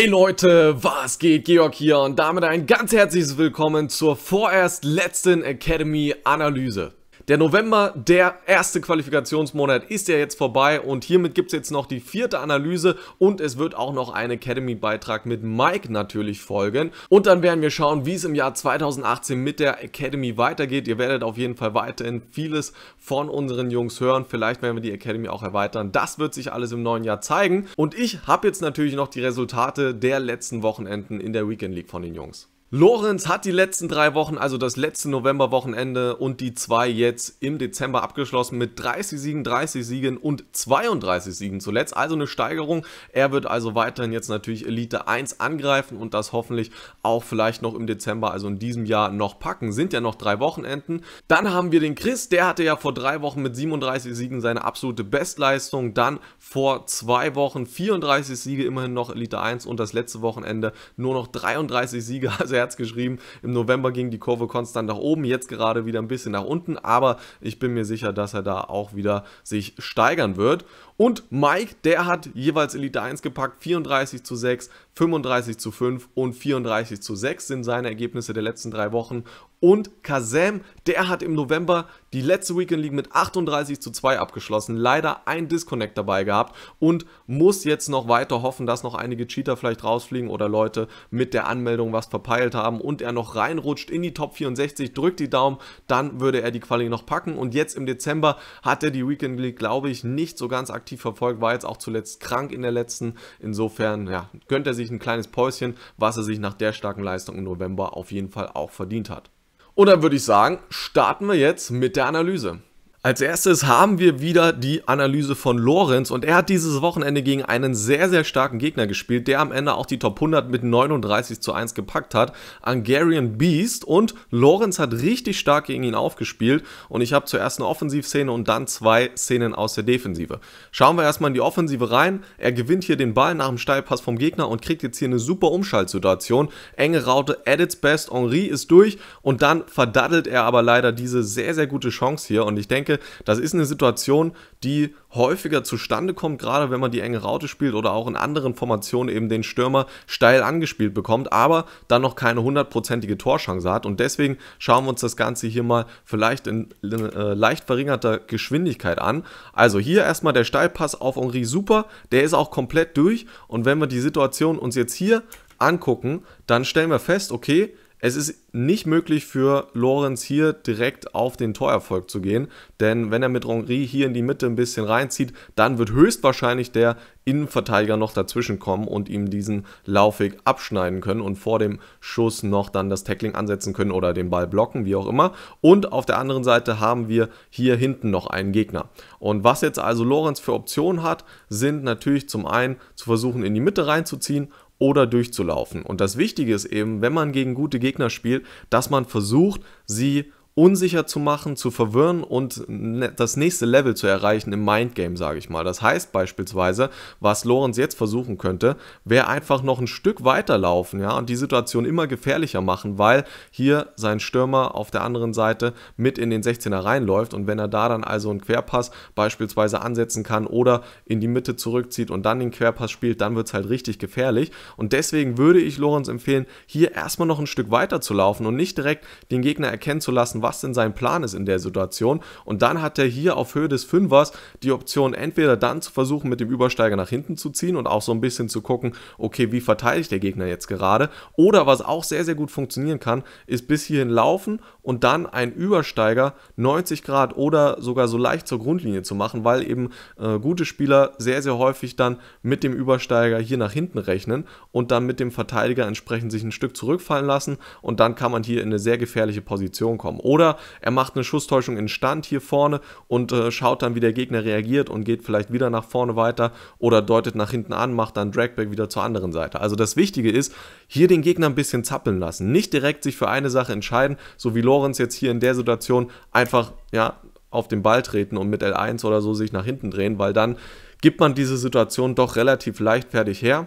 Hey Leute, was geht? Georg hier und damit ein ganz herzliches Willkommen zur vorerst letzten Academy Analyse. Der November, der erste Qualifikationsmonat, ist ja jetzt vorbei und hiermit gibt es jetzt noch die vierte Analyse und es wird auch noch ein Academy-Beitrag mit Mike natürlich folgen. Und dann werden wir schauen, wie es im Jahr 2018 mit der Academy weitergeht. Ihr werdet auf jeden Fall weiterhin vieles von unseren Jungs hören. Vielleicht werden wir die Academy auch erweitern. Das wird sich alles im neuen Jahr zeigen. Und ich habe jetzt natürlich noch die Resultate der letzten Wochenenden in der Weekend League von den Jungs. Lorenz hat die letzten drei Wochen, also das letzte Novemberwochenende und die zwei jetzt im Dezember abgeschlossen mit 30 Siegen, 30 Siegen und 32 Siegen zuletzt. Also eine Steigerung. Er wird also weiterhin jetzt natürlich Elite 1 angreifen und das hoffentlich auch vielleicht noch im Dezember, also in diesem Jahr noch packen. Sind ja noch drei Wochenenden. Dann haben wir den Chris, der hatte ja vor drei Wochen mit 37 Siegen seine absolute Bestleistung. Dann vor zwei Wochen 34 Siege, immerhin noch Elite 1 und das letzte Wochenende nur noch 33 Siege. Also Herz geschrieben. Im November ging die Kurve konstant nach oben, jetzt gerade wieder ein bisschen nach unten, aber ich bin mir sicher, dass er da auch wieder sich steigern wird. Und Mike, der hat jeweils Elite 1 gepackt, 34 zu 6, 35 zu 5 und 34 zu 6 sind seine Ergebnisse der letzten drei Wochen. Und Kazem, der hat im November die letzte Weekend League mit 38 zu 2 abgeschlossen. Leider ein Disconnect dabei gehabt und muss jetzt noch weiter hoffen, dass noch einige Cheater vielleicht rausfliegen oder Leute mit der Anmeldung was verpeilt haben und er noch reinrutscht in die Top 64, drückt die Daumen, dann würde er die Quali noch packen. Und jetzt im Dezember hat er die Weekend League, glaube ich, nicht so ganz aktiv verfolgt, war jetzt auch zuletzt krank in der letzten. Insofern, ja, könnte er sich sich ein kleines Päuschen, was er sich nach der starken Leistung im November auf jeden Fall auch verdient hat. Und dann würde ich sagen, starten wir jetzt mit der Analyse. Als erstes haben wir wieder die Analyse von Lorenz und er hat dieses Wochenende gegen einen sehr, sehr starken Gegner gespielt, der am Ende auch die Top 100 mit 39 zu 1 gepackt hat, Hungarian Beast und Lorenz hat richtig stark gegen ihn aufgespielt und ich habe zuerst eine Offensivszene und dann zwei Szenen aus der Defensive. Schauen wir erstmal in die Offensive rein, er gewinnt hier den Ball nach dem Steilpass vom Gegner und kriegt jetzt hier eine super Umschaltsituation, enge Raute, at its best, Henri ist durch und dann verdattelt er aber leider diese sehr, sehr gute Chance hier und ich denke, denke, das ist eine Situation, die häufiger zustande kommt, gerade wenn man die enge Raute spielt oder auch in anderen Formationen eben den Stürmer steil angespielt bekommt, aber dann noch keine hundertprozentige Torschance hat. Und deswegen schauen wir uns das Ganze hier mal vielleicht in äh, leicht verringerter Geschwindigkeit an. Also hier erstmal der Steilpass auf Henri super, der ist auch komplett durch. Und wenn wir die Situation uns jetzt hier angucken, dann stellen wir fest, okay, es ist nicht möglich für Lorenz hier direkt auf den Torerfolg zu gehen, denn wenn er mit Rongri hier in die Mitte ein bisschen reinzieht, dann wird höchstwahrscheinlich der Innenverteidiger noch dazwischen kommen und ihm diesen Laufweg abschneiden können und vor dem Schuss noch dann das Tackling ansetzen können oder den Ball blocken, wie auch immer. Und auf der anderen Seite haben wir hier hinten noch einen Gegner. Und was jetzt also Lorenz für Optionen hat, sind natürlich zum einen zu versuchen, in die Mitte reinzuziehen oder durchzulaufen. Und das Wichtige ist eben, wenn man gegen gute Gegner spielt, dass man versucht, sie unsicher zu machen, zu verwirren und ne, das nächste Level zu erreichen im Mindgame, sage ich mal. Das heißt beispielsweise, was Lorenz jetzt versuchen könnte, wäre einfach noch ein Stück weiterlaufen, ja, und die Situation immer gefährlicher machen, weil hier sein Stürmer auf der anderen Seite mit in den 16er reinläuft und wenn er da dann also einen Querpass beispielsweise ansetzen kann oder in die Mitte zurückzieht und dann den Querpass spielt, dann wird es halt richtig gefährlich und deswegen würde ich Lorenz empfehlen, hier erstmal noch ein Stück weiter zu laufen und nicht direkt den Gegner erkennen zu lassen, was denn sein Plan ist in der Situation. Und dann hat er hier auf Höhe des Fünfers die Option, entweder dann zu versuchen, mit dem Übersteiger nach hinten zu ziehen und auch so ein bisschen zu gucken, okay, wie verteidigt der Gegner jetzt gerade. Oder was auch sehr, sehr gut funktionieren kann, ist bis hierhin laufen und dann einen Übersteiger 90 Grad oder sogar so leicht zur Grundlinie zu machen, weil eben äh, gute Spieler sehr, sehr häufig dann mit dem Übersteiger hier nach hinten rechnen und dann mit dem Verteidiger entsprechend sich ein Stück zurückfallen lassen und dann kann man hier in eine sehr gefährliche Position kommen. Oder oder er macht eine Schusstäuschung in Stand hier vorne und äh, schaut dann, wie der Gegner reagiert und geht vielleicht wieder nach vorne weiter oder deutet nach hinten an, macht dann Dragback wieder zur anderen Seite. Also das Wichtige ist, hier den Gegner ein bisschen zappeln lassen. Nicht direkt sich für eine Sache entscheiden, so wie Lorenz jetzt hier in der Situation einfach ja, auf den Ball treten und mit L1 oder so sich nach hinten drehen, weil dann gibt man diese Situation doch relativ leichtfertig her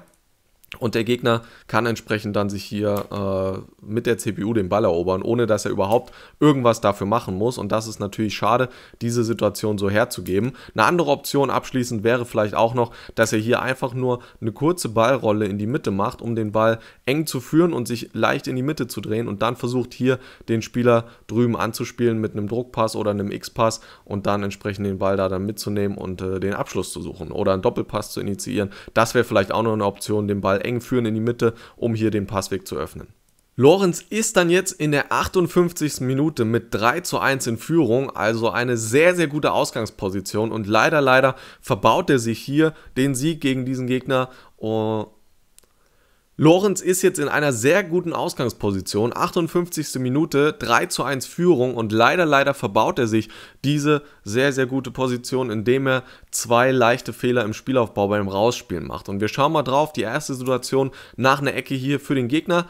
und der Gegner kann entsprechend dann sich hier äh, mit der CPU den Ball erobern, ohne dass er überhaupt irgendwas dafür machen muss. Und das ist natürlich schade, diese Situation so herzugeben. Eine andere Option abschließend wäre vielleicht auch noch, dass er hier einfach nur eine kurze Ballrolle in die Mitte macht, um den Ball eng zu führen und sich leicht in die Mitte zu drehen und dann versucht hier den Spieler drüben anzuspielen mit einem Druckpass oder einem X-Pass und dann entsprechend den Ball da dann mitzunehmen und äh, den Abschluss zu suchen oder einen Doppelpass zu initiieren. Das wäre vielleicht auch noch eine Option, den Ball eng führen in die Mitte, um hier den Passweg zu öffnen. Lorenz ist dann jetzt in der 58. Minute mit 3 zu 1 in Führung, also eine sehr, sehr gute Ausgangsposition und leider, leider verbaut er sich hier den Sieg gegen diesen Gegner Und äh, Lorenz ist jetzt in einer sehr guten Ausgangsposition. 58. Minute, 3 zu 1 Führung und leider, leider verbaut er sich diese sehr, sehr gute Position, indem er zwei leichte Fehler im Spielaufbau beim Rausspielen macht. Und wir schauen mal drauf, die erste Situation nach einer Ecke hier für den Gegner.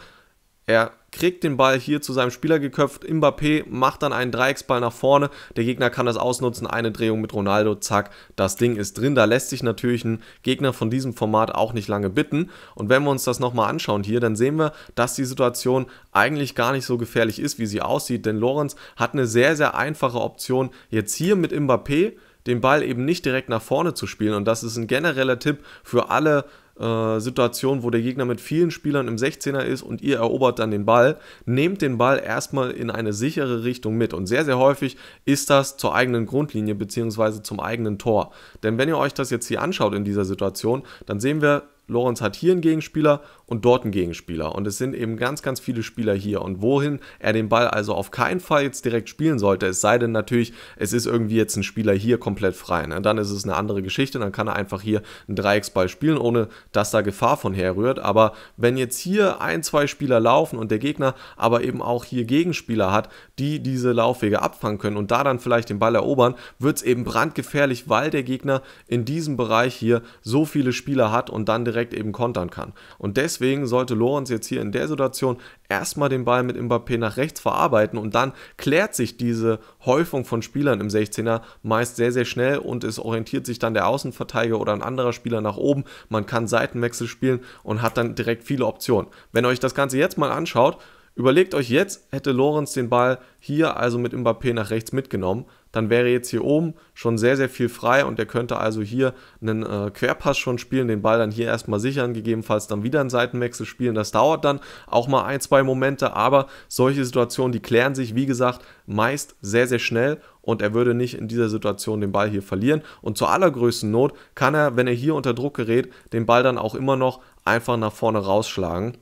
Er kriegt den Ball hier zu seinem Spieler geköpft. Mbappé macht dann einen Dreiecksball nach vorne. Der Gegner kann das ausnutzen. Eine Drehung mit Ronaldo, zack, das Ding ist drin. Da lässt sich natürlich ein Gegner von diesem Format auch nicht lange bitten. Und wenn wir uns das nochmal anschauen hier, dann sehen wir, dass die Situation eigentlich gar nicht so gefährlich ist, wie sie aussieht. Denn Lorenz hat eine sehr, sehr einfache Option jetzt hier mit Mbappé den Ball eben nicht direkt nach vorne zu spielen. Und das ist ein genereller Tipp für alle äh, Situation, wo der Gegner mit vielen Spielern im 16er ist und ihr erobert dann den Ball, nehmt den Ball erstmal in eine sichere Richtung mit. Und sehr, sehr häufig ist das zur eigenen Grundlinie bzw. zum eigenen Tor. Denn wenn ihr euch das jetzt hier anschaut in dieser Situation, dann sehen wir, Lorenz hat hier einen Gegenspieler und dort ein Gegenspieler. Und es sind eben ganz, ganz viele Spieler hier. Und wohin er den Ball also auf keinen Fall jetzt direkt spielen sollte, es sei denn natürlich, es ist irgendwie jetzt ein Spieler hier komplett frei. Ne? Dann ist es eine andere Geschichte, dann kann er einfach hier einen Dreiecksball spielen, ohne dass da Gefahr von herrührt. Aber wenn jetzt hier ein, zwei Spieler laufen und der Gegner aber eben auch hier Gegenspieler hat, die diese Laufwege abfangen können und da dann vielleicht den Ball erobern, wird es eben brandgefährlich, weil der Gegner in diesem Bereich hier so viele Spieler hat und dann direkt eben kontern kann. Und deswegen Deswegen sollte Lorenz jetzt hier in der Situation erstmal den Ball mit Mbappé nach rechts verarbeiten und dann klärt sich diese Häufung von Spielern im 16er meist sehr, sehr schnell und es orientiert sich dann der Außenverteidiger oder ein anderer Spieler nach oben. Man kann Seitenwechsel spielen und hat dann direkt viele Optionen. Wenn ihr euch das Ganze jetzt mal anschaut, Überlegt euch jetzt, hätte Lorenz den Ball hier also mit Mbappé nach rechts mitgenommen, dann wäre jetzt hier oben schon sehr, sehr viel frei und er könnte also hier einen äh, Querpass schon spielen, den Ball dann hier erstmal sichern, gegebenenfalls dann wieder einen Seitenwechsel spielen. Das dauert dann auch mal ein, zwei Momente, aber solche Situationen, die klären sich, wie gesagt, meist sehr, sehr schnell und er würde nicht in dieser Situation den Ball hier verlieren. Und zur allergrößten Not kann er, wenn er hier unter Druck gerät, den Ball dann auch immer noch einfach nach vorne rausschlagen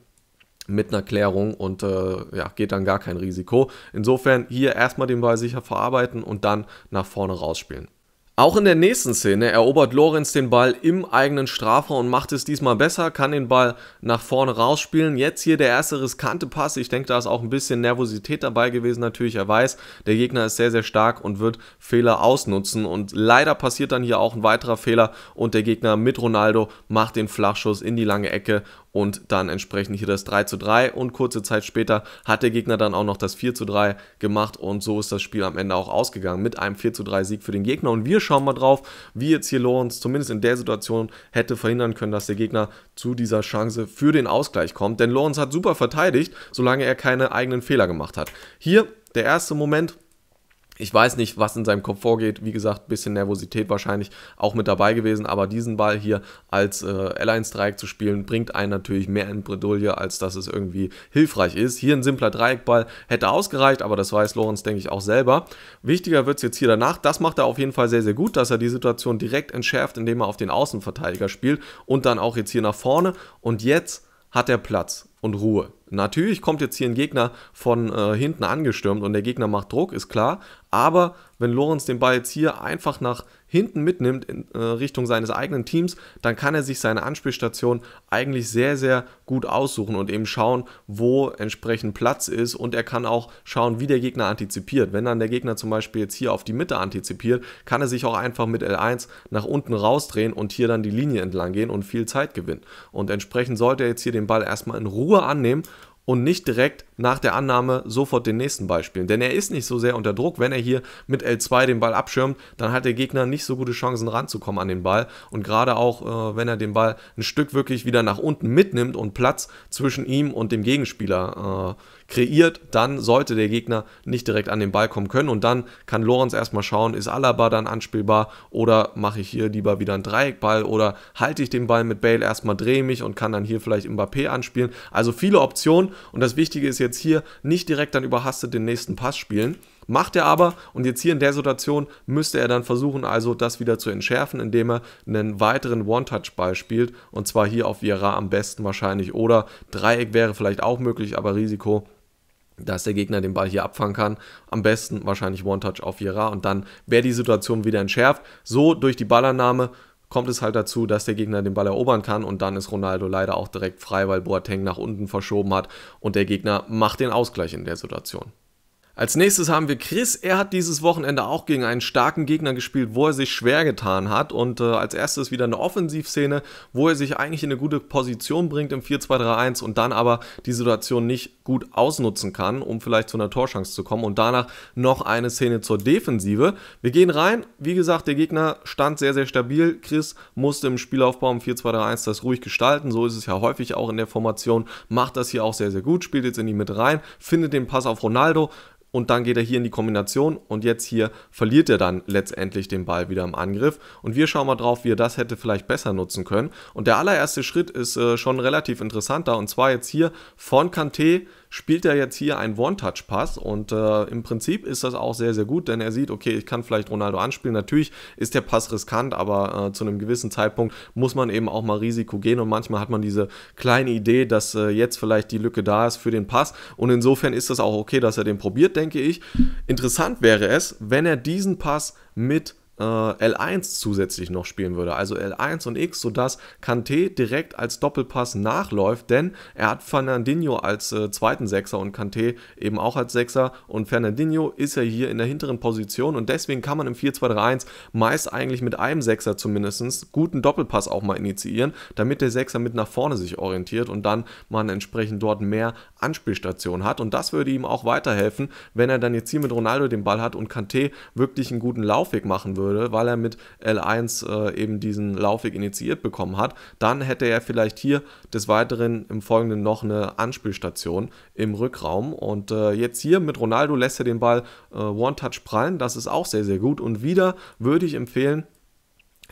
mit einer Klärung und äh, ja, geht dann gar kein Risiko. Insofern hier erstmal den Ball sicher verarbeiten und dann nach vorne rausspielen. Auch in der nächsten Szene erobert Lorenz den Ball im eigenen Strafer und macht es diesmal besser, kann den Ball nach vorne rausspielen. Jetzt hier der erste riskante Pass. Ich denke, da ist auch ein bisschen Nervosität dabei gewesen. Natürlich, er weiß, der Gegner ist sehr, sehr stark und wird Fehler ausnutzen. Und leider passiert dann hier auch ein weiterer Fehler und der Gegner mit Ronaldo macht den Flachschuss in die lange Ecke und dann entsprechend hier das 3 zu 3 und kurze Zeit später hat der Gegner dann auch noch das 4 zu 3 gemacht und so ist das Spiel am Ende auch ausgegangen mit einem 4 zu 3 Sieg für den Gegner und wir schauen wir drauf, wie jetzt hier Lorenz zumindest in der Situation hätte verhindern können, dass der Gegner zu dieser Chance für den Ausgleich kommt. Denn Lorenz hat super verteidigt, solange er keine eigenen Fehler gemacht hat. Hier der erste Moment, ich weiß nicht, was in seinem Kopf vorgeht. Wie gesagt, ein bisschen Nervosität wahrscheinlich auch mit dabei gewesen. Aber diesen Ball hier als äh, L1-Dreieck zu spielen, bringt einen natürlich mehr in Bredouille, als dass es irgendwie hilfreich ist. Hier ein simpler Dreieckball hätte ausgereicht, aber das weiß Lorenz, denke ich, auch selber. Wichtiger wird es jetzt hier danach. Das macht er auf jeden Fall sehr, sehr gut, dass er die Situation direkt entschärft, indem er auf den Außenverteidiger spielt und dann auch jetzt hier nach vorne. Und jetzt hat er Platz und Ruhe. Natürlich kommt jetzt hier ein Gegner von äh, hinten angestürmt und der Gegner macht Druck, ist klar. Aber wenn Lorenz den Ball jetzt hier einfach nach hinten mitnimmt in äh, Richtung seines eigenen Teams, dann kann er sich seine Anspielstation eigentlich sehr, sehr gut aussuchen und eben schauen, wo entsprechend Platz ist und er kann auch schauen, wie der Gegner antizipiert. Wenn dann der Gegner zum Beispiel jetzt hier auf die Mitte antizipiert, kann er sich auch einfach mit L1 nach unten rausdrehen und hier dann die Linie entlang gehen und viel Zeit gewinnen. Und entsprechend sollte er jetzt hier den Ball erstmal in Ruhe annehmen und nicht direkt nach der Annahme sofort den nächsten Beispielen. Denn er ist nicht so sehr unter Druck. Wenn er hier mit L2 den Ball abschirmt, dann hat der Gegner nicht so gute Chancen ranzukommen an den Ball. Und gerade auch, äh, wenn er den Ball ein Stück wirklich wieder nach unten mitnimmt und Platz zwischen ihm und dem Gegenspieler äh, kreiert, dann sollte der Gegner nicht direkt an den Ball kommen können und dann kann Lorenz erstmal schauen, ist Alaba dann anspielbar oder mache ich hier lieber wieder einen Dreieckball oder halte ich den Ball mit Bale erstmal, drehe mich und kann dann hier vielleicht Mbappé anspielen. Also viele Optionen und das Wichtige ist jetzt hier, nicht direkt dann überhastet den nächsten Pass spielen. Macht er aber und jetzt hier in der Situation müsste er dann versuchen, also das wieder zu entschärfen, indem er einen weiteren One-Touch-Ball spielt und zwar hier auf Viera am besten wahrscheinlich oder Dreieck wäre vielleicht auch möglich, aber Risiko dass der Gegner den Ball hier abfangen kann. Am besten wahrscheinlich One-Touch auf Jera und dann wäre die Situation wieder entschärft. So durch die Ballannahme kommt es halt dazu, dass der Gegner den Ball erobern kann und dann ist Ronaldo leider auch direkt frei, weil Boateng nach unten verschoben hat und der Gegner macht den Ausgleich in der Situation. Als nächstes haben wir Chris. Er hat dieses Wochenende auch gegen einen starken Gegner gespielt, wo er sich schwer getan hat. Und äh, als erstes wieder eine Offensivszene, wo er sich eigentlich in eine gute Position bringt im 4-2-3-1 und dann aber die Situation nicht gut ausnutzen kann, um vielleicht zu einer Torschance zu kommen. Und danach noch eine Szene zur Defensive. Wir gehen rein. Wie gesagt, der Gegner stand sehr, sehr stabil. Chris musste im Spielaufbau im 4-2-3-1 das ruhig gestalten. So ist es ja häufig auch in der Formation. Macht das hier auch sehr, sehr gut. Spielt jetzt in die Mitte rein, findet den Pass auf Ronaldo und dann geht er hier in die Kombination und jetzt hier verliert er dann letztendlich den Ball wieder im Angriff. Und wir schauen mal drauf, wie er das hätte vielleicht besser nutzen können. Und der allererste Schritt ist äh, schon relativ interessant da und zwar jetzt hier von Kanté spielt er jetzt hier einen One-Touch-Pass und äh, im Prinzip ist das auch sehr, sehr gut, denn er sieht, okay, ich kann vielleicht Ronaldo anspielen. Natürlich ist der Pass riskant, aber äh, zu einem gewissen Zeitpunkt muss man eben auch mal Risiko gehen und manchmal hat man diese kleine Idee, dass äh, jetzt vielleicht die Lücke da ist für den Pass und insofern ist das auch okay, dass er den probiert, denke ich. Interessant wäre es, wenn er diesen Pass mit äh, L1 zusätzlich noch spielen würde. Also L1 und X, sodass Kanté direkt als Doppelpass nachläuft, denn er hat Fernandinho als äh, zweiten Sechser und Kanté eben auch als Sechser und Fernandinho ist ja hier in der hinteren Position und deswegen kann man im 4-2-3-1 meist eigentlich mit einem Sechser zumindest guten Doppelpass auch mal initiieren, damit der Sechser mit nach vorne sich orientiert und dann man entsprechend dort mehr Anspielstationen hat und das würde ihm auch weiterhelfen, wenn er dann jetzt hier mit Ronaldo den Ball hat und Kanté wirklich einen guten Laufweg machen würde würde, weil er mit L1 äh, eben diesen Laufweg initiiert bekommen hat, dann hätte er vielleicht hier des Weiteren im Folgenden noch eine Anspielstation im Rückraum. Und äh, jetzt hier mit Ronaldo lässt er den Ball äh, One-Touch prallen. Das ist auch sehr, sehr gut. Und wieder würde ich empfehlen,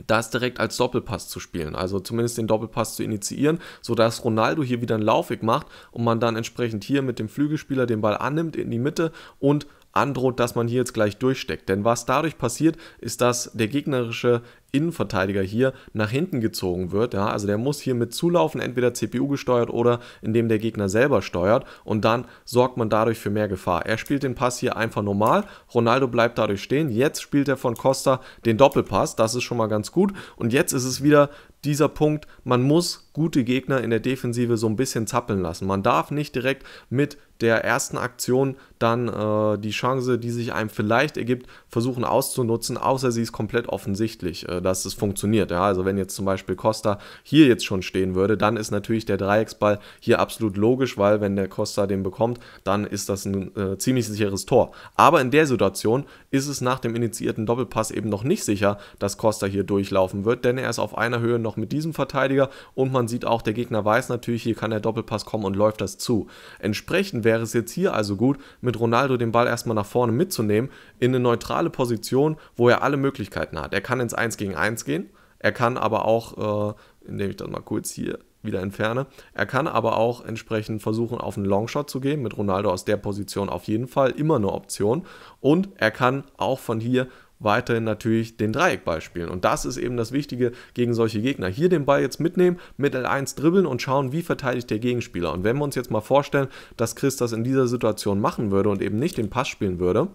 das direkt als Doppelpass zu spielen, also zumindest den Doppelpass zu initiieren, sodass Ronaldo hier wieder einen Laufweg macht und man dann entsprechend hier mit dem Flügelspieler den Ball annimmt in die Mitte und androht, dass man hier jetzt gleich durchsteckt. Denn was dadurch passiert, ist, dass der gegnerische Innenverteidiger hier nach hinten gezogen wird. Ja? Also der muss hier mit zulaufen, entweder CPU gesteuert oder indem der Gegner selber steuert und dann sorgt man dadurch für mehr Gefahr. Er spielt den Pass hier einfach normal, Ronaldo bleibt dadurch stehen. Jetzt spielt er von Costa den Doppelpass, das ist schon mal ganz gut und jetzt ist es wieder dieser Punkt, man muss gute Gegner in der Defensive so ein bisschen zappeln lassen. Man darf nicht direkt mit der ersten Aktion dann äh, die Chance, die sich einem vielleicht ergibt, versuchen auszunutzen, außer sie ist komplett offensichtlich, äh, dass es funktioniert. Ja, also wenn jetzt zum Beispiel Costa hier jetzt schon stehen würde, dann ist natürlich der Dreiecksball hier absolut logisch, weil wenn der Costa den bekommt, dann ist das ein äh, ziemlich sicheres Tor. Aber in der Situation ist es nach dem initiierten Doppelpass eben noch nicht sicher, dass Costa hier durchlaufen wird, denn er ist auf einer Höhe noch noch mit diesem Verteidiger und man sieht auch, der Gegner weiß natürlich, hier kann der Doppelpass kommen und läuft das zu. Entsprechend wäre es jetzt hier also gut, mit Ronaldo den Ball erstmal nach vorne mitzunehmen, in eine neutrale Position, wo er alle Möglichkeiten hat. Er kann ins 1 gegen 1 gehen, er kann aber auch, äh, indem ich das mal kurz hier wieder entferne. Er kann aber auch entsprechend versuchen, auf einen Longshot zu gehen. Mit Ronaldo aus der Position auf jeden Fall immer eine Option. Und er kann auch von hier weiterhin natürlich den Dreieckball spielen. Und das ist eben das Wichtige gegen solche Gegner. Hier den Ball jetzt mitnehmen, mit L1 dribbeln und schauen, wie verteidigt der Gegenspieler. Und wenn wir uns jetzt mal vorstellen, dass Chris das in dieser Situation machen würde und eben nicht den Pass spielen würde,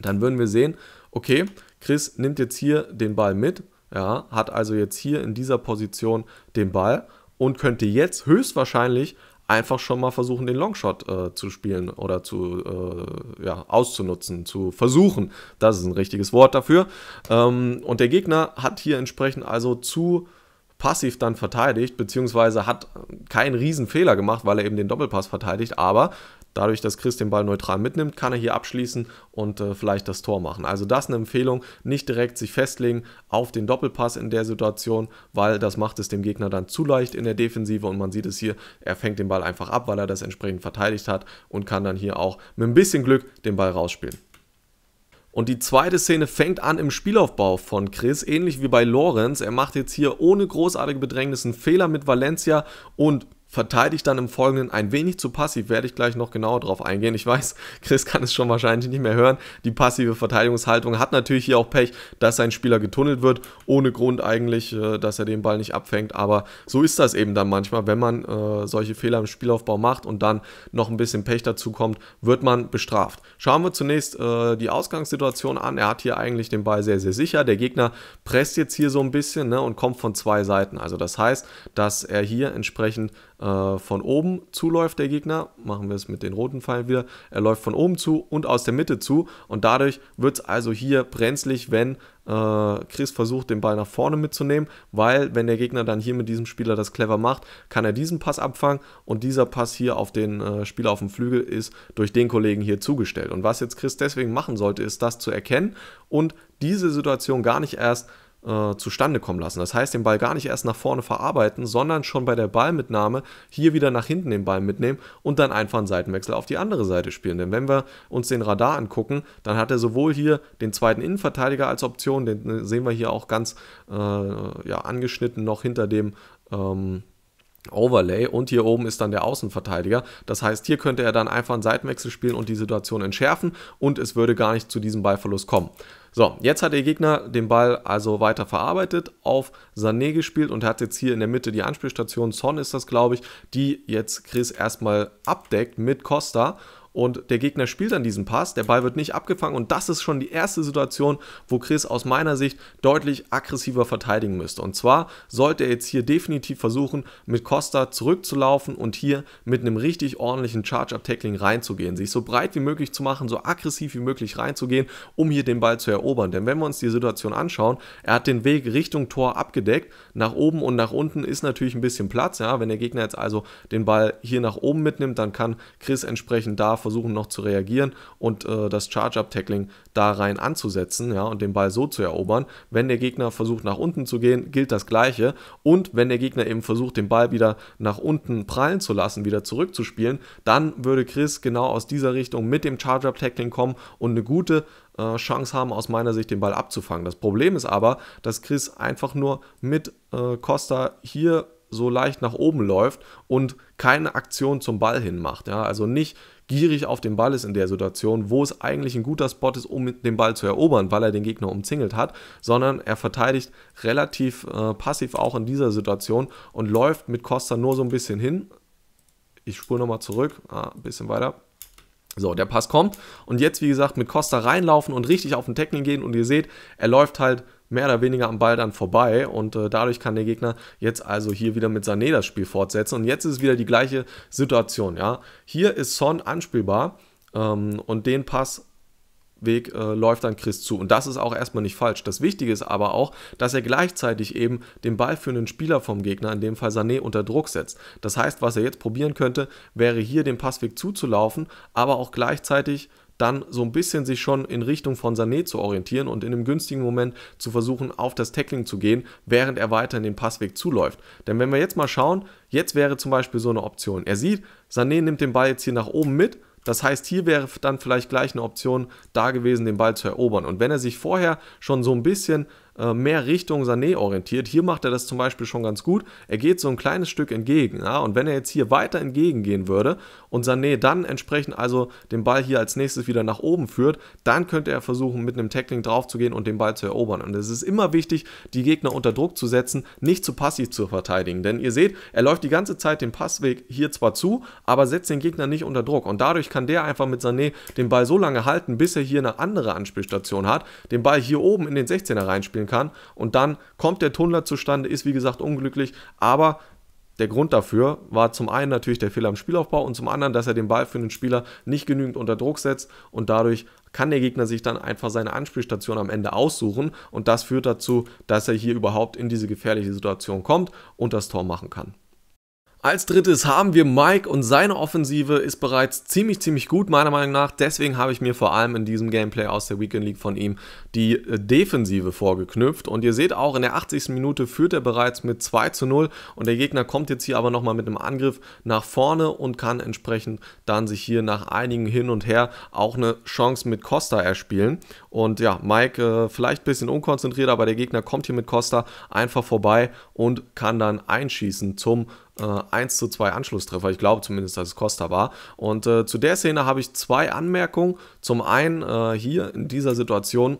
dann würden wir sehen, okay, Chris nimmt jetzt hier den Ball mit, ja, hat also jetzt hier in dieser Position den Ball und könnte jetzt höchstwahrscheinlich einfach schon mal versuchen, den Longshot äh, zu spielen oder zu äh, ja, auszunutzen, zu versuchen. Das ist ein richtiges Wort dafür. Ähm, und der Gegner hat hier entsprechend also zu passiv dann verteidigt, beziehungsweise hat keinen Riesenfehler gemacht, weil er eben den Doppelpass verteidigt, aber Dadurch, dass Chris den Ball neutral mitnimmt, kann er hier abschließen und äh, vielleicht das Tor machen. Also das eine Empfehlung, nicht direkt sich festlegen auf den Doppelpass in der Situation, weil das macht es dem Gegner dann zu leicht in der Defensive und man sieht es hier, er fängt den Ball einfach ab, weil er das entsprechend verteidigt hat und kann dann hier auch mit ein bisschen Glück den Ball rausspielen. Und die zweite Szene fängt an im Spielaufbau von Chris, ähnlich wie bei Lorenz. Er macht jetzt hier ohne großartige Bedrängnis einen Fehler mit Valencia und verteidigt dann im Folgenden ein wenig zu passiv, werde ich gleich noch genauer drauf eingehen. Ich weiß, Chris kann es schon wahrscheinlich nicht mehr hören. Die passive Verteidigungshaltung hat natürlich hier auch Pech, dass sein Spieler getunnelt wird, ohne Grund eigentlich, äh, dass er den Ball nicht abfängt. Aber so ist das eben dann manchmal, wenn man äh, solche Fehler im Spielaufbau macht und dann noch ein bisschen Pech dazu kommt, wird man bestraft. Schauen wir zunächst äh, die Ausgangssituation an. Er hat hier eigentlich den Ball sehr, sehr sicher. Der Gegner presst jetzt hier so ein bisschen ne, und kommt von zwei Seiten. Also das heißt, dass er hier entsprechend äh, äh, von oben zuläuft, der Gegner, machen wir es mit den roten Pfeilen wieder, er läuft von oben zu und aus der Mitte zu und dadurch wird es also hier brenzlig, wenn äh, Chris versucht, den Ball nach vorne mitzunehmen, weil wenn der Gegner dann hier mit diesem Spieler das clever macht, kann er diesen Pass abfangen und dieser Pass hier auf den äh, Spieler auf dem Flügel ist durch den Kollegen hier zugestellt. Und was jetzt Chris deswegen machen sollte, ist das zu erkennen und diese Situation gar nicht erst äh, äh, zustande kommen lassen. Das heißt, den Ball gar nicht erst nach vorne verarbeiten, sondern schon bei der Ballmitnahme hier wieder nach hinten den Ball mitnehmen und dann einfach einen Seitenwechsel auf die andere Seite spielen. Denn wenn wir uns den Radar angucken, dann hat er sowohl hier den zweiten Innenverteidiger als Option, den äh, sehen wir hier auch ganz äh, ja, angeschnitten noch hinter dem ähm, Overlay und hier oben ist dann der Außenverteidiger. Das heißt, hier könnte er dann einfach einen Seitenwechsel spielen und die Situation entschärfen und es würde gar nicht zu diesem Ballverlust kommen. So, jetzt hat der Gegner den Ball also weiter verarbeitet, auf Sané gespielt und hat jetzt hier in der Mitte die Anspielstation, Son ist das glaube ich, die jetzt Chris erstmal abdeckt mit Costa und der Gegner spielt dann diesen Pass, der Ball wird nicht abgefangen und das ist schon die erste Situation, wo Chris aus meiner Sicht deutlich aggressiver verteidigen müsste. Und zwar sollte er jetzt hier definitiv versuchen, mit Costa zurückzulaufen und hier mit einem richtig ordentlichen Charge-Up-Tackling reinzugehen, sich so breit wie möglich zu machen, so aggressiv wie möglich reinzugehen, um hier den Ball zu erobern. Denn wenn wir uns die Situation anschauen, er hat den Weg Richtung Tor abgedeckt, nach oben und nach unten ist natürlich ein bisschen Platz. Ja? Wenn der Gegner jetzt also den Ball hier nach oben mitnimmt, dann kann Chris entsprechend davon versuchen noch zu reagieren und äh, das Charge-Up-Tackling da rein anzusetzen ja, und den Ball so zu erobern. Wenn der Gegner versucht nach unten zu gehen, gilt das gleiche. Und wenn der Gegner eben versucht, den Ball wieder nach unten prallen zu lassen, wieder zurückzuspielen, dann würde Chris genau aus dieser Richtung mit dem Charge-Up-Tackling kommen und eine gute äh, Chance haben, aus meiner Sicht den Ball abzufangen. Das Problem ist aber, dass Chris einfach nur mit äh, Costa hier so leicht nach oben läuft und keine Aktion zum Ball hin macht. Ja? Also nicht gierig auf den Ball ist in der Situation, wo es eigentlich ein guter Spot ist, um den Ball zu erobern, weil er den Gegner umzingelt hat, sondern er verteidigt relativ äh, passiv auch in dieser Situation und läuft mit Costa nur so ein bisschen hin. Ich spule nochmal zurück, ah, ein bisschen weiter. So, der Pass kommt und jetzt, wie gesagt, mit Costa reinlaufen und richtig auf den Tackling gehen und ihr seht, er läuft halt mehr oder weniger am Ball dann vorbei und äh, dadurch kann der Gegner jetzt also hier wieder mit Sané das Spiel fortsetzen und jetzt ist wieder die gleiche Situation, ja. Hier ist Son anspielbar ähm, und den Pass Weg äh, läuft dann Chris zu. Und das ist auch erstmal nicht falsch. Das Wichtige ist aber auch, dass er gleichzeitig eben den ballführenden Spieler vom Gegner, in dem Fall Sané, unter Druck setzt. Das heißt, was er jetzt probieren könnte, wäre hier den Passweg zuzulaufen, aber auch gleichzeitig dann so ein bisschen sich schon in Richtung von Sané zu orientieren und in einem günstigen Moment zu versuchen, auf das Tackling zu gehen, während er weiter in den Passweg zuläuft. Denn wenn wir jetzt mal schauen, jetzt wäre zum Beispiel so eine Option. Er sieht, Sané nimmt den Ball jetzt hier nach oben mit, das heißt, hier wäre dann vielleicht gleich eine Option da gewesen, den Ball zu erobern. Und wenn er sich vorher schon so ein bisschen äh, mehr Richtung Sané orientiert. Hier macht er das zum Beispiel schon ganz gut. Er geht so ein kleines Stück entgegen. Ja? Und wenn er jetzt hier weiter entgegengehen würde und Sané dann entsprechend also den Ball hier als nächstes wieder nach oben führt, dann könnte er versuchen, mit einem Tackling draufzugehen und den Ball zu erobern. Und es ist immer wichtig, die Gegner unter Druck zu setzen, nicht zu passiv zu verteidigen. Denn ihr seht, er läuft die ganze Zeit den Passweg hier zwar zu, aber setzt den Gegner nicht unter Druck. Und dadurch kann der einfach mit Sané den Ball so lange halten, bis er hier eine andere Anspielstation hat, den Ball hier oben in den 16er reinspielen führen kann. Und dann kommt der Tunnel zustande, ist wie gesagt unglücklich, aber der Grund dafür war zum einen natürlich der Fehler im Spielaufbau und zum anderen, dass er den Ball für den Spieler nicht genügend unter Druck setzt und dadurch kann der Gegner sich dann einfach seine Anspielstation am Ende aussuchen und das führt dazu, dass er hier überhaupt in diese gefährliche Situation kommt und das Tor machen kann. Als drittes haben wir Mike und seine Offensive ist bereits ziemlich, ziemlich gut, meiner Meinung nach. Deswegen habe ich mir vor allem in diesem Gameplay aus der Weekend League von ihm die äh, Defensive vorgeknüpft. Und ihr seht auch, in der 80. Minute führt er bereits mit 2 zu 0 und der Gegner kommt jetzt hier aber nochmal mit einem Angriff nach vorne und kann entsprechend dann sich hier nach einigen hin und her auch eine Chance mit Costa erspielen. Und ja, Mike äh, vielleicht ein bisschen unkonzentriert, aber der Gegner kommt hier mit Costa einfach vorbei und kann dann einschießen zum 1 äh, zu 2 Anschlusstreffer. Ich glaube zumindest, dass es Costa war. Und äh, zu der Szene habe ich zwei Anmerkungen. Zum einen äh, hier in dieser Situation,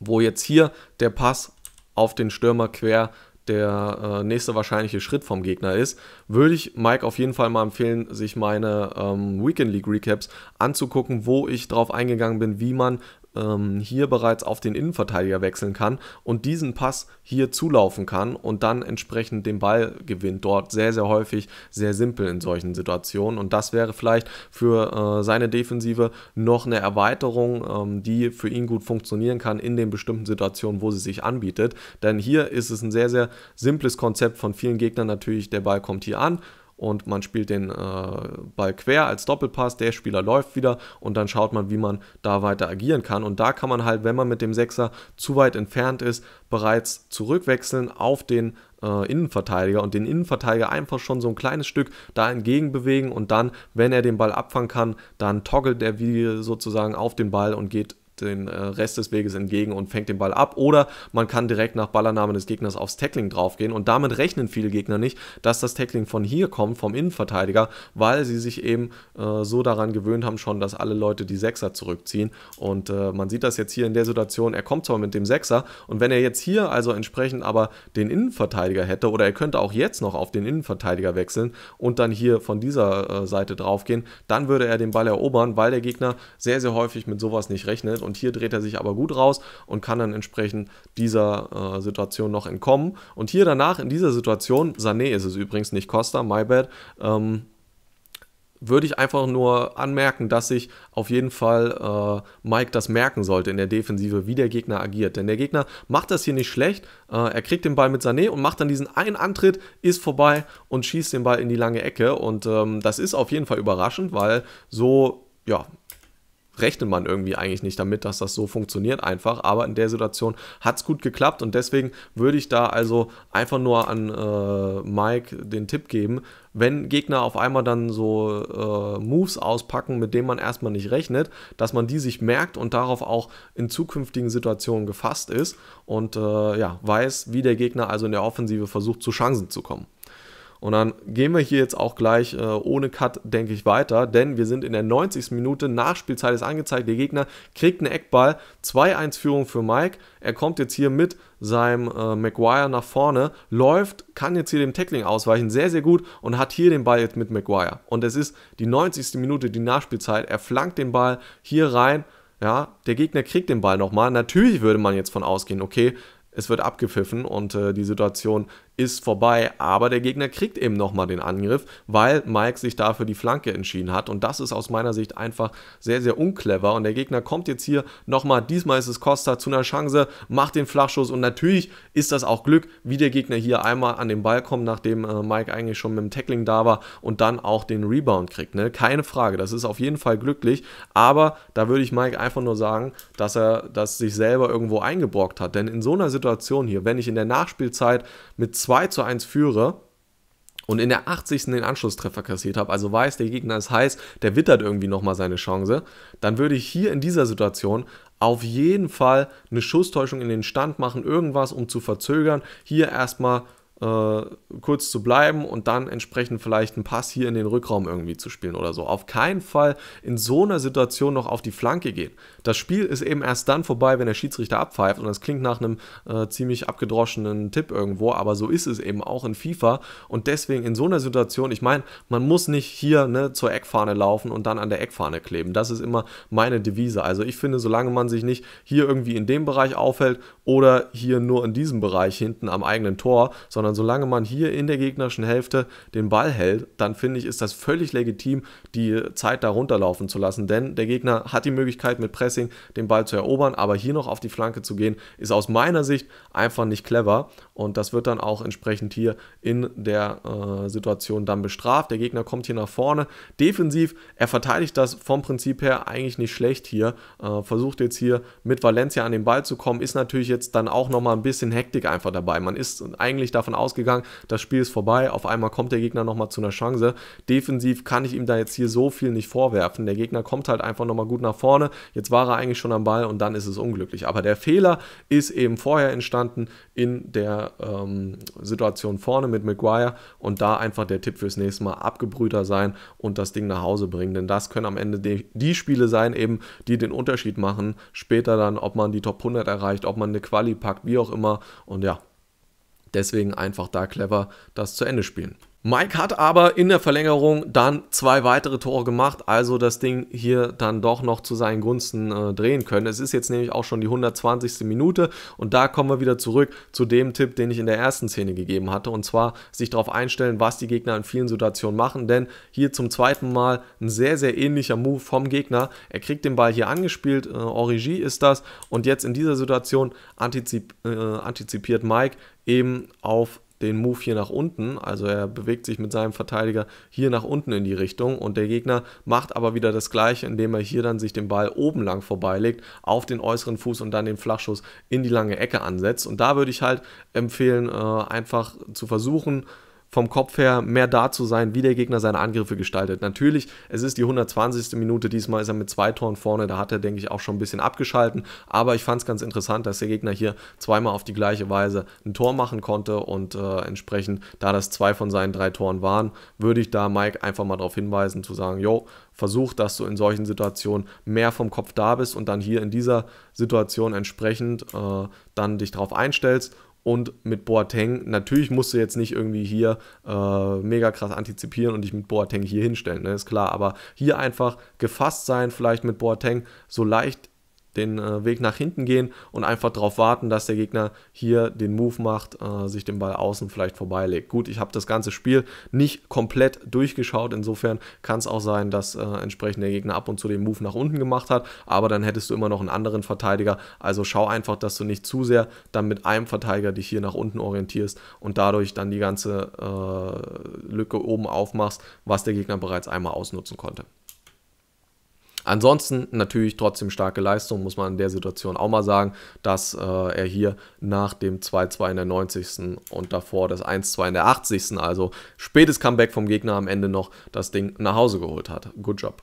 wo jetzt hier der Pass auf den Stürmer quer der äh, nächste wahrscheinliche Schritt vom Gegner ist, würde ich Mike auf jeden Fall mal empfehlen, sich meine ähm, Weekend League Recaps anzugucken, wo ich darauf eingegangen bin, wie man ähm, hier bereits auf den Innenverteidiger wechseln kann und diesen Pass hier zulaufen kann und dann entsprechend den Ball gewinnt. Dort sehr, sehr häufig sehr simpel in solchen Situationen und das wäre vielleicht für äh, seine Defensive noch eine Erweiterung, ähm, die für ihn gut funktionieren kann in den bestimmten Situationen, wo sie sich anbietet. Denn hier ist es ein sehr, sehr simples Konzept von vielen Gegnern natürlich. Der Ball kommt hier an und man spielt den äh, Ball quer als Doppelpass, der Spieler läuft wieder und dann schaut man, wie man da weiter agieren kann. Und da kann man halt, wenn man mit dem Sechser zu weit entfernt ist, bereits zurückwechseln auf den äh, Innenverteidiger und den Innenverteidiger einfach schon so ein kleines Stück da entgegen bewegen und dann, wenn er den Ball abfangen kann, dann toggelt er wie sozusagen auf den Ball und geht den äh, Rest des Weges entgegen und fängt den Ball ab. Oder man kann direkt nach Ballannahme des Gegners aufs Tackling draufgehen. Und damit rechnen viele Gegner nicht, dass das Tackling von hier kommt, vom Innenverteidiger, weil sie sich eben äh, so daran gewöhnt haben schon, dass alle Leute die Sechser zurückziehen. Und äh, man sieht das jetzt hier in der Situation, er kommt zwar mit dem Sechser und wenn er jetzt hier also entsprechend aber den Innenverteidiger hätte oder er könnte auch jetzt noch auf den Innenverteidiger wechseln und dann hier von dieser äh, Seite draufgehen, dann würde er den Ball erobern, weil der Gegner sehr, sehr häufig mit sowas nicht rechnet und hier dreht er sich aber gut raus und kann dann entsprechend dieser äh, Situation noch entkommen. Und hier danach in dieser Situation, Sané ist es übrigens nicht Costa, my bad, ähm, würde ich einfach nur anmerken, dass sich auf jeden Fall äh, Mike das merken sollte in der Defensive, wie der Gegner agiert. Denn der Gegner macht das hier nicht schlecht. Äh, er kriegt den Ball mit Sané und macht dann diesen einen Antritt, ist vorbei und schießt den Ball in die lange Ecke. Und ähm, das ist auf jeden Fall überraschend, weil so, ja, rechnet man irgendwie eigentlich nicht damit, dass das so funktioniert einfach. Aber in der Situation hat es gut geklappt und deswegen würde ich da also einfach nur an äh, Mike den Tipp geben, wenn Gegner auf einmal dann so äh, Moves auspacken, mit denen man erstmal nicht rechnet, dass man die sich merkt und darauf auch in zukünftigen Situationen gefasst ist und äh, ja, weiß, wie der Gegner also in der Offensive versucht, zu Chancen zu kommen. Und dann gehen wir hier jetzt auch gleich äh, ohne Cut, denke ich, weiter, denn wir sind in der 90. Minute, Nachspielzeit ist angezeigt, der Gegner kriegt einen Eckball, 2-1-Führung für Mike, er kommt jetzt hier mit seinem äh, Maguire nach vorne, läuft, kann jetzt hier dem Tackling ausweichen, sehr, sehr gut und hat hier den Ball jetzt mit Maguire. Und es ist die 90. Minute, die Nachspielzeit, er flankt den Ball hier rein, ja, der Gegner kriegt den Ball nochmal. Natürlich würde man jetzt von ausgehen, okay, es wird abgepfiffen und äh, die Situation ist vorbei, aber der Gegner kriegt eben nochmal den Angriff, weil Mike sich dafür die Flanke entschieden hat und das ist aus meiner Sicht einfach sehr, sehr unclever und der Gegner kommt jetzt hier nochmal, diesmal ist es Costa zu einer Chance, macht den Flachschuss und natürlich ist das auch Glück, wie der Gegner hier einmal an den Ball kommt, nachdem äh, Mike eigentlich schon mit dem Tackling da war und dann auch den Rebound kriegt, ne? keine Frage, das ist auf jeden Fall glücklich, aber da würde ich Mike einfach nur sagen, dass er das sich selber irgendwo eingebrockt hat, denn in so einer Situation hier, wenn ich in der Nachspielzeit mit zwei 2 zu 1 führe und in der 80. den Anschlusstreffer kassiert habe, also weiß, der Gegner ist heiß, der wittert irgendwie nochmal seine Chance, dann würde ich hier in dieser Situation auf jeden Fall eine Schusstäuschung in den Stand machen, irgendwas, um zu verzögern, hier erstmal äh, kurz zu bleiben und dann entsprechend vielleicht einen Pass hier in den Rückraum irgendwie zu spielen oder so. Auf keinen Fall in so einer Situation noch auf die Flanke gehen. Das Spiel ist eben erst dann vorbei, wenn der Schiedsrichter abpfeift und das klingt nach einem äh, ziemlich abgedroschenen Tipp irgendwo, aber so ist es eben auch in FIFA und deswegen in so einer Situation, ich meine, man muss nicht hier ne, zur Eckfahne laufen und dann an der Eckfahne kleben. Das ist immer meine Devise. Also ich finde, solange man sich nicht hier irgendwie in dem Bereich aufhält oder hier nur in diesem Bereich hinten am eigenen Tor, sondern solange man hier in der gegnerischen Hälfte den Ball hält, dann finde ich, ist das völlig legitim, die Zeit da runterlaufen zu lassen, denn der Gegner hat die Möglichkeit mit Pressing den Ball zu erobern, aber hier noch auf die Flanke zu gehen, ist aus meiner Sicht einfach nicht clever und das wird dann auch entsprechend hier in der äh, Situation dann bestraft. Der Gegner kommt hier nach vorne, defensiv, er verteidigt das vom Prinzip her eigentlich nicht schlecht hier, äh, versucht jetzt hier mit Valencia an den Ball zu kommen, ist natürlich jetzt jetzt dann auch nochmal ein bisschen Hektik einfach dabei. Man ist eigentlich davon ausgegangen, das Spiel ist vorbei, auf einmal kommt der Gegner nochmal zu einer Chance. Defensiv kann ich ihm da jetzt hier so viel nicht vorwerfen. Der Gegner kommt halt einfach nochmal gut nach vorne, jetzt war er eigentlich schon am Ball und dann ist es unglücklich. Aber der Fehler ist eben vorher entstanden, in der ähm, Situation vorne mit Maguire und da einfach der Tipp fürs nächste Mal abgebrühter sein und das Ding nach Hause bringen. Denn das können am Ende die, die Spiele sein, eben die den Unterschied machen. Später dann, ob man die Top 100 erreicht, ob man eine Quali packt, wie auch immer. Und ja, deswegen einfach da clever das zu Ende spielen. Mike hat aber in der Verlängerung dann zwei weitere Tore gemacht, also das Ding hier dann doch noch zu seinen Gunsten äh, drehen können. Es ist jetzt nämlich auch schon die 120. Minute und da kommen wir wieder zurück zu dem Tipp, den ich in der ersten Szene gegeben hatte und zwar sich darauf einstellen, was die Gegner in vielen Situationen machen, denn hier zum zweiten Mal ein sehr, sehr ähnlicher Move vom Gegner. Er kriegt den Ball hier angespielt, äh, Origi ist das und jetzt in dieser Situation antizip äh, antizipiert Mike eben auf den Move hier nach unten, also er bewegt sich mit seinem Verteidiger hier nach unten in die Richtung und der Gegner macht aber wieder das gleiche, indem er hier dann sich den Ball oben lang vorbeilegt, auf den äußeren Fuß und dann den Flachschuss in die lange Ecke ansetzt und da würde ich halt empfehlen, äh, einfach zu versuchen, vom Kopf her mehr da zu sein, wie der Gegner seine Angriffe gestaltet. Natürlich, es ist die 120. Minute, diesmal ist er mit zwei Toren vorne, da hat er, denke ich, auch schon ein bisschen abgeschalten. Aber ich fand es ganz interessant, dass der Gegner hier zweimal auf die gleiche Weise ein Tor machen konnte und äh, entsprechend, da das zwei von seinen drei Toren waren, würde ich da Mike einfach mal darauf hinweisen, zu sagen, yo, versuch, dass du in solchen Situationen mehr vom Kopf da bist und dann hier in dieser Situation entsprechend äh, dann dich darauf einstellst und mit Boateng, natürlich musst du jetzt nicht irgendwie hier äh, mega krass antizipieren und dich mit Boateng hier hinstellen, ne? ist klar, aber hier einfach gefasst sein, vielleicht mit Boateng so leicht den äh, Weg nach hinten gehen und einfach darauf warten, dass der Gegner hier den Move macht, äh, sich den Ball außen vielleicht vorbeilegt. Gut, ich habe das ganze Spiel nicht komplett durchgeschaut, insofern kann es auch sein, dass äh, entsprechend der Gegner ab und zu den Move nach unten gemacht hat, aber dann hättest du immer noch einen anderen Verteidiger. Also schau einfach, dass du nicht zu sehr dann mit einem Verteidiger dich hier nach unten orientierst und dadurch dann die ganze äh, Lücke oben aufmachst, was der Gegner bereits einmal ausnutzen konnte. Ansonsten natürlich trotzdem starke Leistung, muss man in der Situation auch mal sagen, dass äh, er hier nach dem 2-2 in der 90. und davor das 1-2 in der 80. Also spätes Comeback vom Gegner am Ende noch das Ding nach Hause geholt hat. Good job.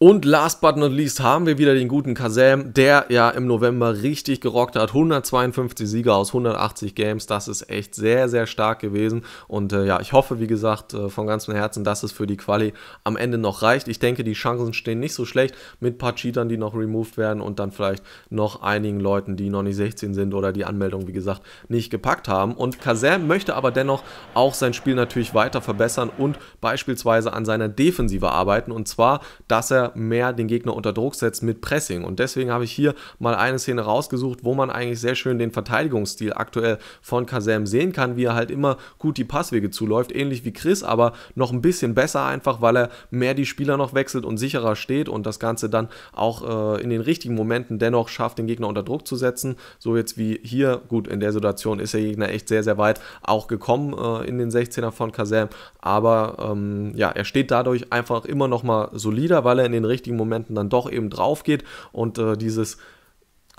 Und last but not least haben wir wieder den guten Kazam, der ja im November richtig gerockt hat. 152 Sieger aus 180 Games, das ist echt sehr, sehr stark gewesen. Und äh, ja, ich hoffe, wie gesagt, äh, von ganzem Herzen, dass es für die Quali am Ende noch reicht. Ich denke, die Chancen stehen nicht so schlecht mit ein paar Cheatern, die noch removed werden und dann vielleicht noch einigen Leuten, die noch nicht 16 sind oder die Anmeldung, wie gesagt, nicht gepackt haben. Und Kazam möchte aber dennoch auch sein Spiel natürlich weiter verbessern und beispielsweise an seiner Defensive arbeiten. Und zwar, dass er mehr den Gegner unter Druck setzt mit Pressing. Und deswegen habe ich hier mal eine Szene rausgesucht, wo man eigentlich sehr schön den Verteidigungsstil aktuell von Kasem sehen kann, wie er halt immer gut die Passwege zuläuft, ähnlich wie Chris, aber noch ein bisschen besser einfach, weil er mehr die Spieler noch wechselt und sicherer steht und das Ganze dann auch äh, in den richtigen Momenten dennoch schafft, den Gegner unter Druck zu setzen. So jetzt wie hier, gut, in der Situation ist der Gegner echt sehr, sehr weit auch gekommen äh, in den 16er von Kasem, aber ähm, ja, er steht dadurch einfach immer noch mal solider, weil er in den den richtigen Momenten dann doch eben drauf geht und äh, dieses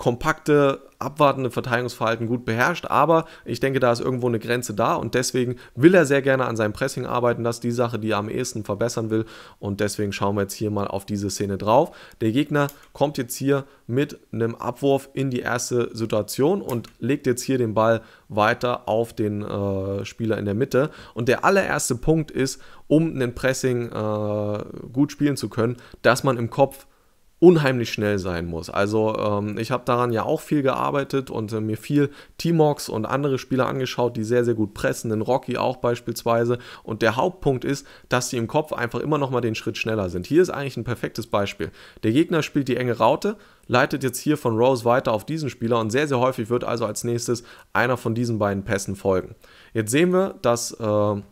kompakte, abwartende Verteidigungsverhalten gut beherrscht. Aber ich denke, da ist irgendwo eine Grenze da und deswegen will er sehr gerne an seinem Pressing arbeiten. Das ist die Sache, die er am ehesten verbessern will. Und deswegen schauen wir jetzt hier mal auf diese Szene drauf. Der Gegner kommt jetzt hier mit einem Abwurf in die erste Situation und legt jetzt hier den Ball weiter auf den äh, Spieler in der Mitte. Und der allererste Punkt ist, um ein Pressing äh, gut spielen zu können, dass man im Kopf unheimlich schnell sein muss. Also ähm, ich habe daran ja auch viel gearbeitet und äh, mir viel T-Mox und andere Spieler angeschaut, die sehr, sehr gut pressen, den Rocky auch beispielsweise. Und der Hauptpunkt ist, dass sie im Kopf einfach immer noch mal den Schritt schneller sind. Hier ist eigentlich ein perfektes Beispiel. Der Gegner spielt die enge Raute, leitet jetzt hier von Rose weiter auf diesen Spieler und sehr, sehr häufig wird also als nächstes einer von diesen beiden Pässen folgen. Jetzt sehen wir, dass äh,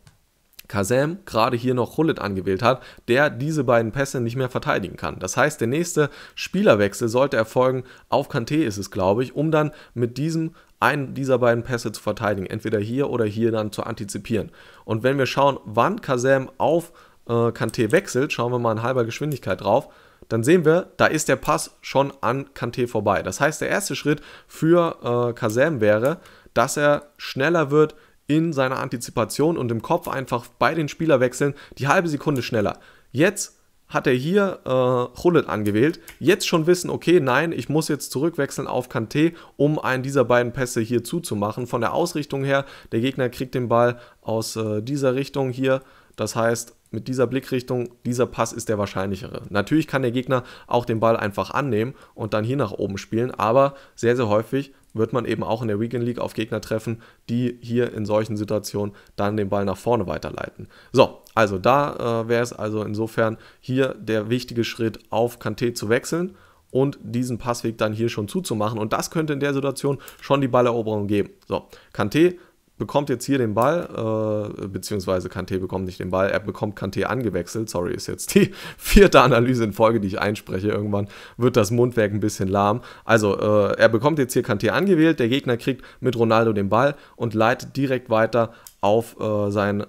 Kazem gerade hier noch Hullet angewählt hat, der diese beiden Pässe nicht mehr verteidigen kann. Das heißt, der nächste Spielerwechsel sollte erfolgen, auf Kanté ist es, glaube ich, um dann mit diesem einen dieser beiden Pässe zu verteidigen, entweder hier oder hier dann zu antizipieren. Und wenn wir schauen, wann Kazem auf äh, Kanté wechselt, schauen wir mal in halber Geschwindigkeit drauf, dann sehen wir, da ist der Pass schon an Kanté vorbei. Das heißt, der erste Schritt für äh, Kazem wäre, dass er schneller wird, in seiner Antizipation und im Kopf einfach bei den Spielerwechseln die halbe Sekunde schneller. Jetzt hat er hier äh, Hullet angewählt. Jetzt schon wissen, okay, nein, ich muss jetzt zurückwechseln auf Kanté, um einen dieser beiden Pässe hier zuzumachen. Von der Ausrichtung her, der Gegner kriegt den Ball aus äh, dieser Richtung hier. Das heißt, mit dieser Blickrichtung, dieser Pass ist der wahrscheinlichere. Natürlich kann der Gegner auch den Ball einfach annehmen und dann hier nach oben spielen, aber sehr, sehr häufig wird man eben auch in der Weekend League auf Gegner treffen, die hier in solchen Situationen dann den Ball nach vorne weiterleiten. So, also da äh, wäre es also insofern hier der wichtige Schritt auf Kanté zu wechseln und diesen Passweg dann hier schon zuzumachen. Und das könnte in der Situation schon die Balleroberung geben. So, Kanté bekommt jetzt hier den Ball, äh, beziehungsweise Kanté bekommt nicht den Ball, er bekommt Kanté angewechselt. Sorry, ist jetzt die vierte Analyse in Folge, die ich einspreche. Irgendwann wird das Mundwerk ein bisschen lahm. Also, äh, er bekommt jetzt hier Kanté angewählt, der Gegner kriegt mit Ronaldo den Ball und leitet direkt weiter auf äh, seinen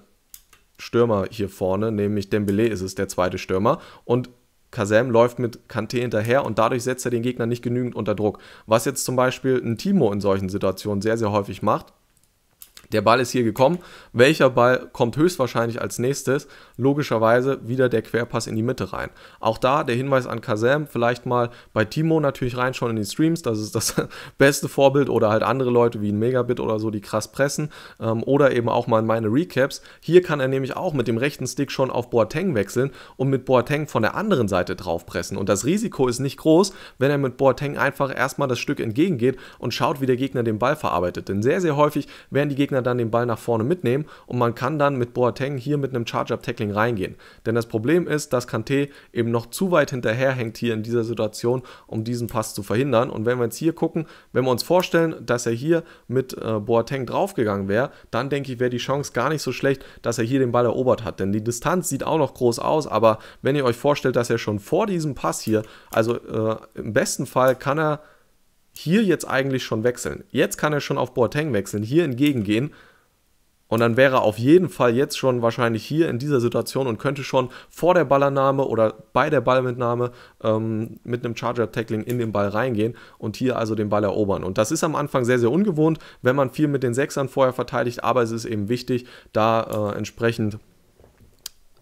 Stürmer hier vorne, nämlich Dembele ist es, der zweite Stürmer. Und Kazem läuft mit Kanté hinterher und dadurch setzt er den Gegner nicht genügend unter Druck. Was jetzt zum Beispiel ein Timo in solchen Situationen sehr, sehr häufig macht, der Ball ist hier gekommen. Welcher Ball kommt höchstwahrscheinlich als nächstes? Logischerweise wieder der Querpass in die Mitte rein. Auch da der Hinweis an Kazam, vielleicht mal bei Timo natürlich reinschauen in die Streams, das ist das beste Vorbild oder halt andere Leute wie ein Megabit oder so, die krass pressen. Ähm, oder eben auch mal meine Recaps. Hier kann er nämlich auch mit dem rechten Stick schon auf Boateng wechseln und mit Boateng von der anderen Seite drauf pressen. Und das Risiko ist nicht groß, wenn er mit Boateng einfach erstmal das Stück entgegengeht und schaut, wie der Gegner den Ball verarbeitet. Denn sehr, sehr häufig werden die Gegner Gegner dann den Ball nach vorne mitnehmen und man kann dann mit Boateng hier mit einem Charge-Up-Tackling reingehen. Denn das Problem ist, dass Kanté eben noch zu weit hinterherhängt hier in dieser Situation, um diesen Pass zu verhindern. Und wenn wir jetzt hier gucken, wenn wir uns vorstellen, dass er hier mit äh, Boateng draufgegangen wäre, dann denke ich, wäre die Chance gar nicht so schlecht, dass er hier den Ball erobert hat. Denn die Distanz sieht auch noch groß aus, aber wenn ihr euch vorstellt, dass er schon vor diesem Pass hier, also äh, im besten Fall kann er hier jetzt eigentlich schon wechseln. Jetzt kann er schon auf Boateng wechseln, hier entgegengehen. Und dann wäre er auf jeden Fall jetzt schon wahrscheinlich hier in dieser Situation und könnte schon vor der Ballannahme oder bei der Ballmitnahme ähm, mit einem Charger-Tackling in den Ball reingehen und hier also den Ball erobern. Und das ist am Anfang sehr, sehr ungewohnt, wenn man viel mit den Sechsern vorher verteidigt, aber es ist eben wichtig, da äh, entsprechend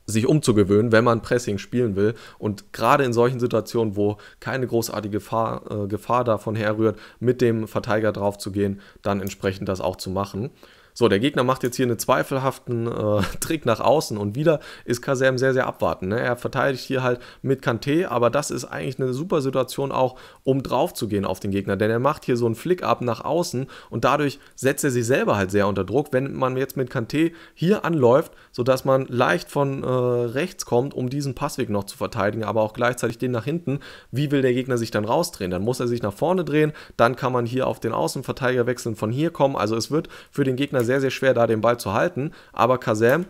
sich umzugewöhnen, wenn man Pressing spielen will. Und gerade in solchen Situationen, wo keine großartige Gefahr, äh, Gefahr davon herrührt, mit dem Verteidiger drauf zu gehen, dann entsprechend das auch zu machen. So, der Gegner macht jetzt hier einen zweifelhaften äh, Trick nach außen und wieder ist Kasem sehr, sehr abwartend. Ne? Er verteidigt hier halt mit Kanté, aber das ist eigentlich eine super Situation auch, um drauf zu gehen auf den Gegner, denn er macht hier so einen flick ab nach außen und dadurch setzt er sich selber halt sehr unter Druck, wenn man jetzt mit Kanté hier anläuft, sodass man leicht von äh, rechts kommt, um diesen Passweg noch zu verteidigen, aber auch gleichzeitig den nach hinten. Wie will der Gegner sich dann rausdrehen? Dann muss er sich nach vorne drehen, dann kann man hier auf den Außenverteidiger wechseln, von hier kommen. Also es wird für den Gegner sehr, sehr schwer, da den Ball zu halten. Aber Kazam,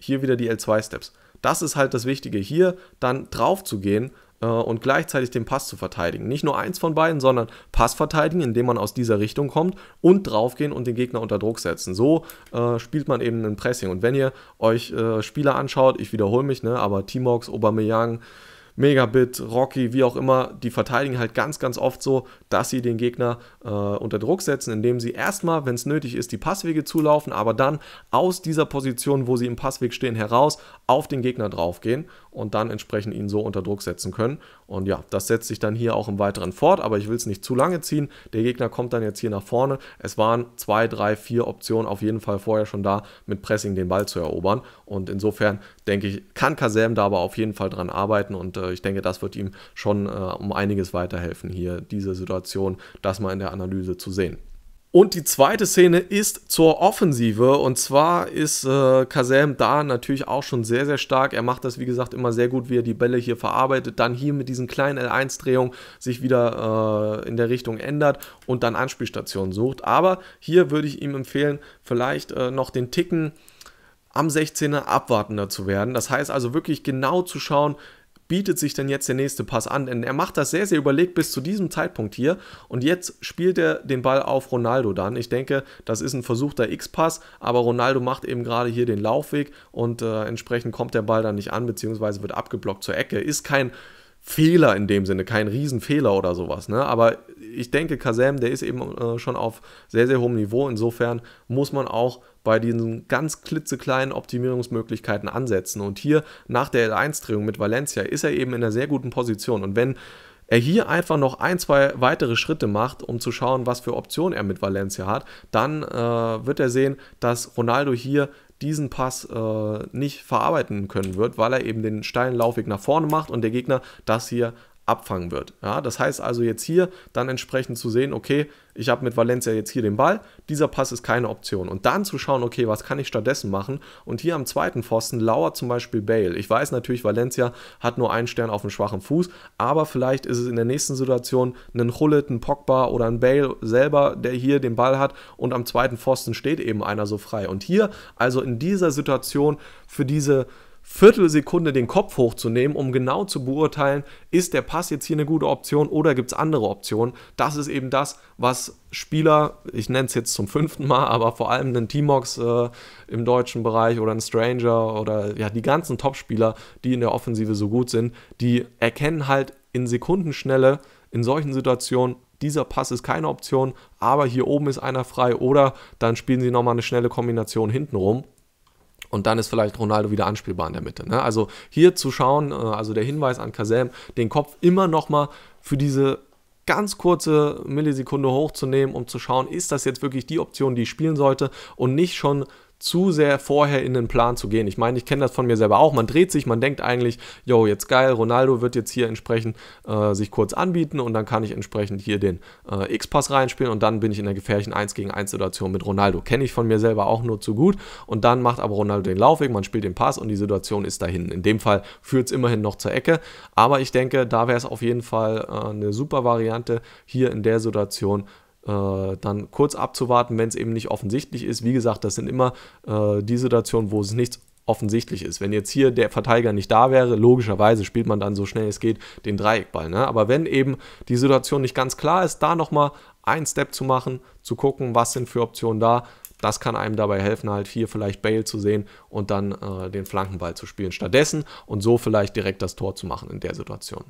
hier wieder die L2-Steps. Das ist halt das Wichtige, hier dann drauf zu gehen äh, und gleichzeitig den Pass zu verteidigen. Nicht nur eins von beiden, sondern Pass verteidigen, indem man aus dieser Richtung kommt und drauf gehen und den Gegner unter Druck setzen. So äh, spielt man eben ein Pressing. Und wenn ihr euch äh, Spieler anschaut, ich wiederhole mich, ne, aber Timox, Aubameyang, äh, Megabit, Rocky, wie auch immer, die verteidigen halt ganz, ganz oft so, dass sie den Gegner äh, unter Druck setzen, indem sie erstmal, wenn es nötig ist, die Passwege zulaufen, aber dann aus dieser Position, wo sie im Passweg stehen, heraus auf den Gegner draufgehen und dann entsprechend ihn so unter Druck setzen können. Und ja, das setzt sich dann hier auch im Weiteren fort, aber ich will es nicht zu lange ziehen. Der Gegner kommt dann jetzt hier nach vorne. Es waren zwei, drei, vier Optionen auf jeden Fall vorher schon da, mit Pressing den Ball zu erobern. Und insofern denke ich, kann Kasem da aber auf jeden Fall dran arbeiten und äh, ich denke, das wird ihm schon äh, um einiges weiterhelfen, hier diese Situation, das mal in der Analyse zu sehen. Und die zweite Szene ist zur Offensive. Und zwar ist äh, Kazem da natürlich auch schon sehr, sehr stark. Er macht das, wie gesagt, immer sehr gut, wie er die Bälle hier verarbeitet. Dann hier mit diesen kleinen L1-Drehungen sich wieder äh, in der Richtung ändert und dann Anspielstationen sucht. Aber hier würde ich ihm empfehlen, vielleicht äh, noch den Ticken am 16er abwartender zu werden. Das heißt also wirklich genau zu schauen, bietet sich denn jetzt der nächste Pass an? Denn er macht das sehr, sehr überlegt bis zu diesem Zeitpunkt hier. Und jetzt spielt er den Ball auf Ronaldo dann. Ich denke, das ist ein versuchter X-Pass, aber Ronaldo macht eben gerade hier den Laufweg und äh, entsprechend kommt der Ball dann nicht an, beziehungsweise wird abgeblockt zur Ecke. Ist kein Fehler in dem Sinne, kein Riesenfehler oder sowas. Ne? Aber ich denke, Kazem, der ist eben äh, schon auf sehr, sehr hohem Niveau. Insofern muss man auch bei diesen ganz klitzekleinen Optimierungsmöglichkeiten ansetzen. Und hier nach der L1-Drehung mit Valencia ist er eben in einer sehr guten Position. Und wenn er hier einfach noch ein, zwei weitere Schritte macht, um zu schauen, was für Optionen er mit Valencia hat, dann äh, wird er sehen, dass Ronaldo hier diesen Pass äh, nicht verarbeiten können wird, weil er eben den steilen Laufweg nach vorne macht und der Gegner das hier abfangen wird. Ja, das heißt also jetzt hier dann entsprechend zu sehen, okay, ich habe mit Valencia jetzt hier den Ball, dieser Pass ist keine Option. Und dann zu schauen, okay, was kann ich stattdessen machen? Und hier am zweiten Pfosten lauert zum Beispiel Bale. Ich weiß natürlich, Valencia hat nur einen Stern auf dem schwachen Fuß, aber vielleicht ist es in der nächsten Situation ein Hullet, ein Pogba oder ein Bale selber, der hier den Ball hat und am zweiten Pfosten steht eben einer so frei. Und hier also in dieser Situation für diese Viertelsekunde den Kopf hochzunehmen, um genau zu beurteilen, ist der Pass jetzt hier eine gute Option oder gibt es andere Optionen. Das ist eben das, was Spieler, ich nenne es jetzt zum fünften Mal, aber vor allem einen Timox äh, im deutschen Bereich oder einen Stranger oder ja, die ganzen Topspieler, die in der Offensive so gut sind, die erkennen halt in Sekundenschnelle in solchen Situationen, dieser Pass ist keine Option, aber hier oben ist einer frei oder dann spielen sie nochmal eine schnelle Kombination hintenrum und dann ist vielleicht Ronaldo wieder anspielbar in der Mitte. Ne? Also hier zu schauen, äh, also der Hinweis an Kazem, den Kopf immer nochmal für diese ganz kurze Millisekunde hochzunehmen, um zu schauen, ist das jetzt wirklich die Option, die ich spielen sollte und nicht schon zu sehr vorher in den Plan zu gehen. Ich meine, ich kenne das von mir selber auch. Man dreht sich, man denkt eigentlich, jo, jetzt geil, Ronaldo wird jetzt hier entsprechend äh, sich kurz anbieten und dann kann ich entsprechend hier den äh, X-Pass reinspielen und dann bin ich in der gefährlichen 1 gegen 1 Situation mit Ronaldo. Kenne ich von mir selber auch nur zu gut und dann macht aber Ronaldo den Laufweg, man spielt den Pass und die Situation ist dahin. In dem Fall führt es immerhin noch zur Ecke, aber ich denke, da wäre es auf jeden Fall äh, eine super Variante, hier in der Situation äh, dann kurz abzuwarten, wenn es eben nicht offensichtlich ist. Wie gesagt, das sind immer äh, die Situationen, wo es nichts offensichtlich ist. Wenn jetzt hier der Verteidiger nicht da wäre, logischerweise spielt man dann so schnell es geht den Dreieckball. Ne? Aber wenn eben die Situation nicht ganz klar ist, da nochmal einen Step zu machen, zu gucken, was sind für Optionen da, das kann einem dabei helfen, halt hier vielleicht Bale zu sehen und dann äh, den Flankenball zu spielen stattdessen und so vielleicht direkt das Tor zu machen in der Situation.